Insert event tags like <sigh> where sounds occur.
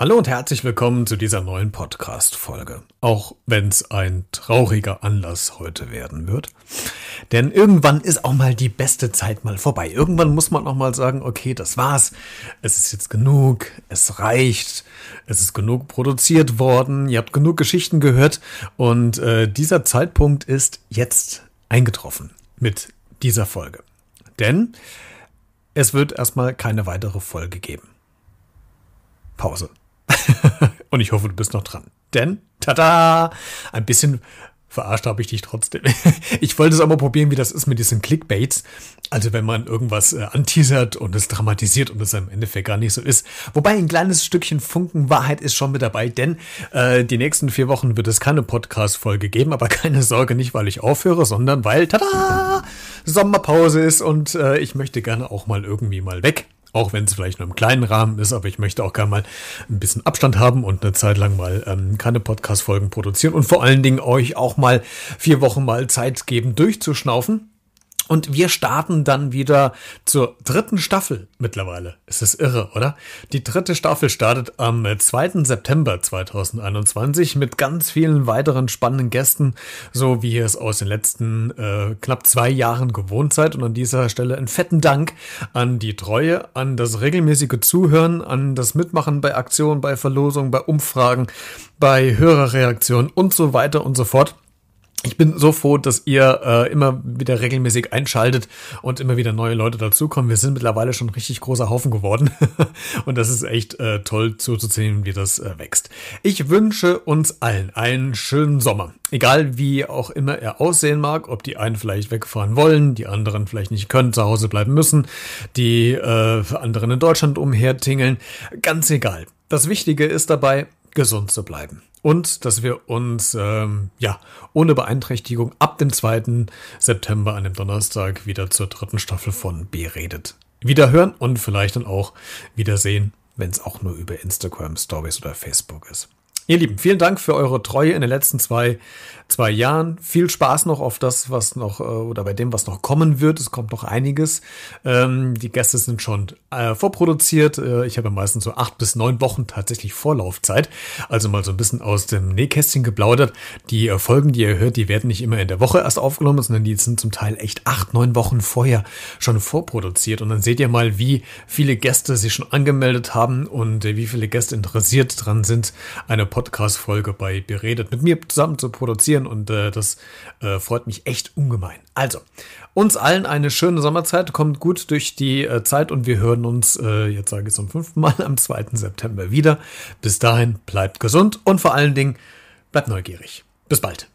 Hallo und herzlich willkommen zu dieser neuen Podcast-Folge. Auch wenn es ein trauriger Anlass heute werden wird. Denn irgendwann ist auch mal die beste Zeit mal vorbei. Irgendwann muss man auch mal sagen, okay, das war's. Es ist jetzt genug. Es reicht. Es ist genug produziert worden. Ihr habt genug Geschichten gehört. Und äh, dieser Zeitpunkt ist jetzt eingetroffen mit dieser Folge. Denn es wird erstmal keine weitere Folge geben. Pause. <laughs> und ich hoffe, du bist noch dran. Denn, tada, ein bisschen verarscht habe ich dich trotzdem. <laughs> ich wollte es auch mal probieren, wie das ist mit diesen Clickbaits. Also wenn man irgendwas äh, anteasert und es dramatisiert und es im Endeffekt gar nicht so ist. Wobei ein kleines Stückchen Funken Wahrheit ist schon mit dabei, denn äh, die nächsten vier Wochen wird es keine Podcast-Folge geben, aber <laughs> keine Sorge, nicht weil ich aufhöre, sondern weil, tada, Sommerpause ist und äh, ich möchte gerne auch mal irgendwie mal weg. Auch wenn es vielleicht nur im kleinen Rahmen ist, aber ich möchte auch gerne mal ein bisschen Abstand haben und eine Zeit lang mal ähm, keine Podcast-Folgen produzieren und vor allen Dingen euch auch mal vier Wochen mal Zeit geben, durchzuschnaufen. Und wir starten dann wieder zur dritten Staffel mittlerweile. Es ist irre, oder? Die dritte Staffel startet am 2. September 2021 mit ganz vielen weiteren spannenden Gästen, so wie ihr es aus den letzten äh, knapp zwei Jahren gewohnt seid. Und an dieser Stelle einen fetten Dank an die Treue, an das regelmäßige Zuhören, an das Mitmachen bei Aktionen, bei Verlosungen, bei Umfragen, bei Hörerreaktionen und so weiter und so fort. Ich bin so froh, dass ihr äh, immer wieder regelmäßig einschaltet und immer wieder neue Leute dazukommen. Wir sind mittlerweile schon richtig großer Haufen geworden <laughs> und das ist echt äh, toll zuzusehen, wie das äh, wächst. Ich wünsche uns allen einen schönen Sommer. Egal wie auch immer er aussehen mag, ob die einen vielleicht wegfahren wollen, die anderen vielleicht nicht können, zu Hause bleiben müssen, die äh, anderen in Deutschland umhertingeln, ganz egal. Das Wichtige ist dabei, gesund zu bleiben. Und dass wir uns ähm, ja ohne Beeinträchtigung ab dem 2. September an dem Donnerstag wieder zur dritten Staffel von Beredet wiederhören und vielleicht dann auch wiedersehen, wenn es auch nur über Instagram Stories oder Facebook ist. Ihr Lieben, vielen Dank für eure Treue in den letzten zwei, zwei Jahren. Viel Spaß noch auf das, was noch, äh, oder bei dem, was noch kommen wird. Es kommt noch einiges. Ähm, die Gäste sind schon äh, vorproduziert. Äh, ich habe meistens so acht bis neun Wochen tatsächlich Vorlaufzeit. Also mal so ein bisschen aus dem Nähkästchen geplaudert. Die äh, Folgen, die ihr hört, die werden nicht immer in der Woche erst aufgenommen, sondern die sind zum Teil echt acht, neun Wochen vorher schon vorproduziert. Und dann seht ihr mal, wie viele Gäste sich schon angemeldet haben und äh, wie viele Gäste interessiert dran sind, eine Podcast Podcast-Folge bei Beredet mit mir zusammen zu produzieren und äh, das äh, freut mich echt ungemein. Also, uns allen eine schöne Sommerzeit, kommt gut durch die äh, Zeit und wir hören uns, äh, jetzt sage ich zum fünften Mal, am 2. September wieder. Bis dahin, bleibt gesund und vor allen Dingen, bleibt neugierig. Bis bald.